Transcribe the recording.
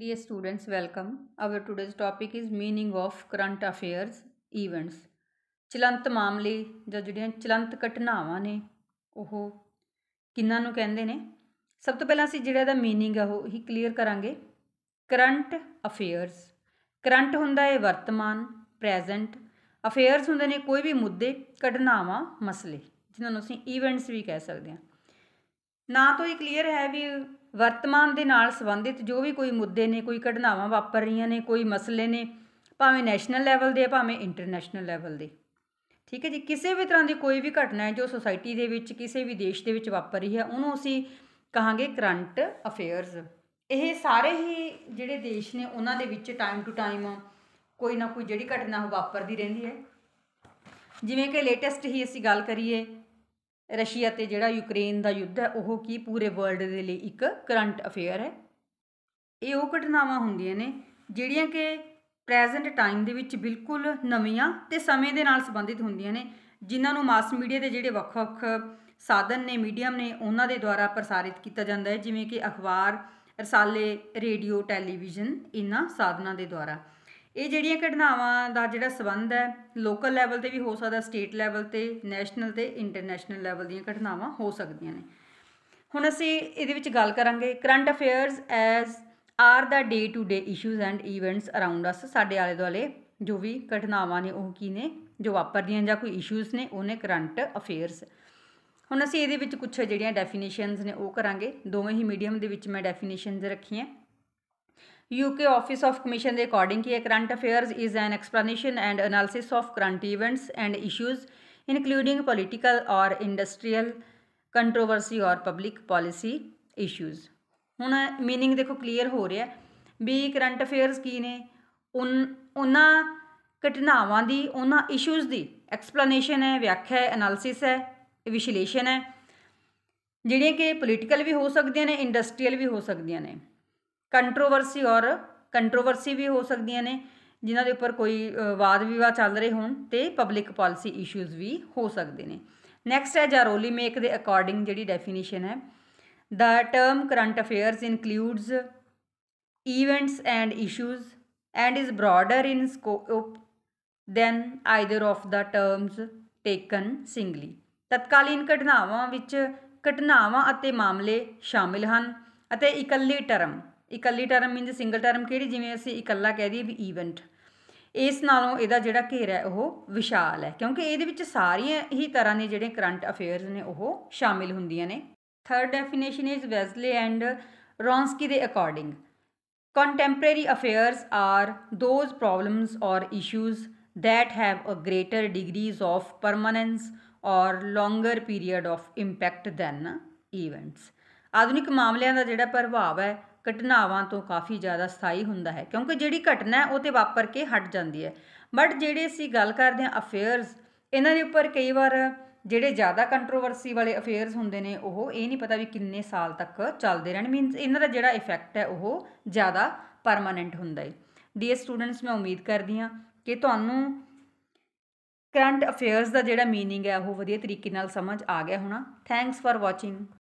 Dear students, welcome. Our today's topic is meaning of current affairs events. ਚਲੰਤ ਮਾਮਲੇ ਜਾਂ ਜਿਹੜੀਆਂ ਚਲੰਤ ਘਟਨਾਵਾਂ ਨੇ ਉਹ ਕਿੰਨਾਂ ਨੂੰ ਕਹਿੰਦੇ ਨੇ ਸਭ ਤੋਂ ਪਹਿਲਾਂ ਅਸੀਂ ਜਿਹੜਾ ਦਾ ਮੀਨਿੰਗ ਆ ਉਹ ਹੀ ਕਲੀਅਰ ਕਰਾਂਗੇ ਕਰੰਟ ਅਫੇਅਰਸ ਕਰੰਟ ਹੁੰਦਾ ਹੈ ਵਰਤਮਾਨ ਪ੍ਰੈਜ਼ੈਂਟ ਅਫੇਅਰਸ ਹੁੰਦੇ ਨੇ ਕੋਈ ਵੀ ਮੁੱਦੇ ਘਟਨਾਵਾਂ ਮਸਲੇ ਜਿਨ੍ਹਾਂ ਨੂੰ ਅਸੀਂ ਇਵੈਂਟਸ ਵੀ ਕਹਿ ਸਕਦੇ ਹਾਂ ਨਾ ਤੋਂ ਇਹ ਕਲੀਅਰ ਹੈ ਵੀ ਵਰਤਮਾਨ ਦੇ ਨਾਲ ਸੰਬੰਧਿਤ ਜੋ ਵੀ ਕੋਈ ਮੁੱਦੇ ਨੇ ਕੋਈ ਘਟਨਾਵਾਂ ਵਾਪਰ ਰਹੀਆਂ ਨੇ ਕੋਈ ਮਸਲੇ ਨੇ ਭਾਵੇਂ ਨੈਸ਼ਨਲ ਲੈਵਲ ਦੇ ਭਾਵੇਂ ਇੰਟਰਨੈਸ਼ਨਲ ਲੈਵਲ ਦੇ ਠੀਕ ਹੈ ਜੀ ਕਿਸੇ ਵੀ ਤਰ੍ਹਾਂ ਦੀ ਕੋਈ ਵੀ ਘਟਨਾ ਹੈ ਜੋ ਸੋਸਾਇਟੀ ਦੇ ਵਿੱਚ ਕਿਸੇ ਵੀ ਦੇਸ਼ ਦੇ ਵਿੱਚ ਵਾਪਰ ਰਹੀ ਹੈ ਉਹਨੂੰ ਅਸੀਂ ਕਹਾਂਗੇ ਕਰੰਟ ਅਫੇਅਰਸ ਇਹ ਸਾਰੇ ਹੀ ਜਿਹੜੇ ਦੇਸ਼ ਨੇ ਉਹਨਾਂ ਦੇ ਵਿੱਚ ਟਾਈਮ ਟੂ ਟਾਈਮ ਕੋਈ ਨਾ ਕੋਈ ਜਿਹੜੀ ਘਟਨਾ ਉਹ ਵਾਪਰਦੀ ਰਹਿੰਦੀ ਹੈ ਜਿਵੇਂ ਕਿ ਲੇਟੈਸਟ ਹੀ ਅਸੀਂ ਗੱਲ ਕਰੀਏ ਰਸ਼ੀਆ ਤੇ ਜਿਹੜਾ ਯੂਕਰੇਨ ਦਾ ਯੁੱਧ ਹੈ ਉਹ ਕੀ ਪੂਰੇ ਵਰਲਡ ਦੇ ਲਈ ਇੱਕ ਕਰੰਟ ਅਫੇਅਰ ਹੈ ਇਹ ਉਹ ਘਟਨਾਵਾਂ ਹੁੰਦੀਆਂ ਨੇ ਜਿਹੜੀਆਂ ਕਿ ਪ੍ਰੈਜ਼ੈਂਟ ਟਾਈਮ ਦੇ ਵਿੱਚ ਬਿਲਕੁਲ ਨਵੀਆਂ ਤੇ ਸਮੇਂ ਦੇ ਨਾਲ ਸੰਬੰਧਿਤ ਹੁੰਦੀਆਂ ਨੇ ਜਿਨ੍ਹਾਂ ਨੂੰ ਮਾਸ ਮੀਡੀਆ ਦੇ ਜਿਹੜੇ ਵੱਖ-ਵੱਖ ਸਾਧਨ ਨੇ ਮੀਡੀਅਮ ਨੇ ਉਹਨਾਂ ਦੇ ਦੁਆਰਾ ਪ੍ਰਸਾਰਿਤ ਕੀਤਾ ਜਾਂਦਾ ਹੈ ਜਿਵੇਂ ਕਿ ਅਖਬਾਰ ਰਸਾਲੇ ਰੇਡੀਓ ਟੈਲੀਵਿਜ਼ਨ ਇਹਨਾਂ ਸਾਧਨਾਂ ਦੇ ਦੁਆਰਾ ਇਹ ਜਿਹੜੀਆਂ ਘਟਨਾਵਾਂ ਦਾ ਜਿਹੜਾ ਸਬੰਧ ਹੈ ਲੋਕਲ ਲੈਵਲ ਤੇ ਵੀ ਹੋ ਸਕਦਾ ਸਟੇਟ ਲੈਵਲ ਤੇ ਨੈਸ਼ਨਲ ਤੇ ਇੰਟਰਨੈਸ਼ਨਲ ਲੈਵਲ ਦੀਆਂ ਘਟਨਾਵਾਂ ਹੋ ਸਕਦੀਆਂ ਨੇ ਹੁਣ ਅਸੀਂ ਇਹਦੇ ਵਿੱਚ ਗੱਲ ਕਰਾਂਗੇ ਕਰੰਟ ਅਫੇਅਰਸ ਐਸ are the day to day issues and events around us ਸਾਡੇ ਆਲੇ ਦੁਆਲੇ ਜੋ ਵੀ ਘਟਨਾਵਾਂ ਨੇ ਉਹ ਕੀ ਨੇ ਜੋ ਵਾਪਰਦੀਆਂ ਜਾਂ ਕੋਈ ਇਸ਼ੂਜ਼ ਨੇ ਉਹਨੇ ਕਰੰਟ ਅਫੇਅਰਸ ਹੁਣ ਅਸੀਂ ਇਹਦੇ ਵਿੱਚ ਕੁਝ ਜਿਹੜੀਆਂ ਡੈਫੀਨੇਸ਼ਨਸ ਨੇ ਉਹ ਕਰਾਂਗੇ ਦੋਵੇਂ ਹੀ ਮੀਡੀਅਮ ਦੇ ਵਿੱਚ ਮੈਂ ਡੈਫੀਨੇਸ਼ਨਸ ਰੱਖੀਆਂ यूके ऑफिस ऑफ कमीशन ਦੇ ਅਕੋਰਡਿੰਗ ਕਿ current affairs is an explanation and analysis of current events and issues including political or industrial controversy or public policy issues ਹੁਣ मीनिंग ਦੇਖੋ ਕਲੀਅਰ ਹੋ ਰਿਹਾ ਵੀ ਕਰੰਟ ਅਫੇਅਰਸ ਕੀ ਨੇ ਉਹਨਾਂ ਘਟਨਾਵਾਂ ਦੀ ਉਹਨਾਂ ਇਸ਼ੂਜ਼ ਦੀ ਐਕਸਪਲੇਨੇਸ਼ਨ ਹੈ ਵਿਆਖਿਆ ਹੈ ਐਨਾਲਿਸਿਸ ਹੈ ਵਿਸ਼ਲੇਸ਼ਣ ਹੈ ਜਿਹੜੀਆਂ ਕਿ ਪੋਲੀਟੀਕਲ ਵੀ ਹੋ ਸਕਦੀਆਂ ਨੇ ਇੰਡਸਟਰੀਅਲ ਵੀ ਹੋ ਸਕਦੀਆਂ ਨੇ ਕੰਟਰੋਵਰਸੀ ਔਰ ਕੰਟਰੋਵਰਸੀ ਵੀ ਹੋ ਸਕਦੀਆਂ ਨੇ ਜਿਨ੍ਹਾਂ ਦੇ ਉੱਪਰ ਕੋਈ ਵਾਦ ਵਿਵਾਦ ਚੱਲ ਰਹੇ ਹੋਣ ਤੇ ਪਬਲਿਕ ਪਾਲਿਸੀ ਇਸ਼ੂਜ਼ ਵੀ ਹੋ ਸਕਦੇ ਨੇ ਨੈਕਸਟ ਹੈ ਜਾਰੋਲੀ ਮੇਕ ਦੇ ਅਕੋਰਡਿੰਗ ਜਿਹੜੀ ਡੈਫੀਨੇਸ਼ਨ ਹੈ the term current affairs includes events and issues and is broader in scope than either of the terms taken singly ਤਤਕਾਲੀਨ ਘਟਨਾਵਾਂ ਵਿੱਚ ਘਟਨਾਵਾਂ ਅਤੇ ਮਾਮਲੇ ਸ਼ਾਮਿਲ ਹਨ ਅਤੇ ਇਕੱਲੀ ਟਰਮ ਇਕੱਲੀ ਟਰਮ ਮੀਨਸ ਸਿੰਗਲ ਟਰਮ ਕਿਹੜੀ ਜਿਵੇਂ ਅਸੀਂ ਇਕੱਲਾ ਕਹਿ ਦਈਏ ਵੀ ਈਵੈਂਟ ਇਸ ਨਾਲੋਂ ਇਹਦਾ ਜਿਹੜਾ ਘੇਰਾ ਹੈ ਉਹ ਵਿਸ਼ਾਲ ਹੈ ਕਿਉਂਕਿ ਇਹਦੇ ਵਿੱਚ ਸਾਰੀਆਂ ਹੀ ਤਰ੍ਹਾਂ ਦੇ ਜਿਹੜੇ ਕਰੰਟ ਅਫੇਅਰਸ ਨੇ ਉਹ ਸ਼ਾਮਿਲ ਹੁੰਦੀਆਂ ਨੇ third definition is Wesley and Wronski ਦੇ according contemporary affairs are those problems or issues that have a greater degrees of permanence or longer period of impact than events ਆਧੁਨਿਕ ਮਾਮਲਿਆਂ ਦਾ ਜਿਹੜਾ ਪ੍ਰਭਾਵ ਹੈ ਘਟਨਾਵਾਂ ਤੋਂ ਕਾਫੀ ਜ਼ਿਆਦਾ ਸਥਾਈ ਹੁੰਦਾ ਹੈ ਕਿਉਂਕਿ ਜਿਹੜੀ ਘਟਨਾ ਉਹ ਤੇ ਵਾਪਰ ਕੇ ਹਟ ਜਾਂਦੀ ਹੈ ਬਟ ਜਿਹੜੇ ਅਸੀਂ ਗੱਲ ਕਰਦੇ ਹਾਂ ਅਫੇਅਰਸ ਇਹਨਾਂ ਦੇ ਉੱਪਰ ਕਈ ਵਾਰ ਜਿਹੜੇ ਜ਼ਿਆਦਾ ਕੰਟਰੋਵਰਸੀ ਵਾਲੇ ਅਫੇਅਰਸ ਹੁੰਦੇ ਨੇ ਉਹ ਇਹ ਨਹੀਂ ਪਤਾ ਵੀ ਕਿੰਨੇ ਸਾਲ ਤੱਕ ਚੱਲਦੇ ਰਹਿਣ ਮੀਨਸ ਇਹਨਾਂ ਦਾ ਜਿਹੜਾ ਇਫੈਕਟ ਹੈ ਉਹ ਜ਼ਿਆਦਾ ਪਰਮਾਨੈਂਟ ਹੁੰਦਾ ਹੈ ਡੀਅਰ ਸਟੂਡੈਂਟਸ ਮੈਂ ਉਮੀਦ ਕਰਦੀ ਹਾਂ ਕਿ ਤੁਹਾਨੂੰ ਕਰੰਟ ਅਫੇਅਰਸ ਦਾ ਜਿਹੜਾ मीनिंग ਹੈ ਉਹ ਵਧੀਆ ਤਰੀਕੇ ਨਾਲ ਸਮਝ ਆ ਗਿਆ ਹੋਣਾ ਥੈਂਕਸ ਫਾਰ ਵਾਚਿੰਗ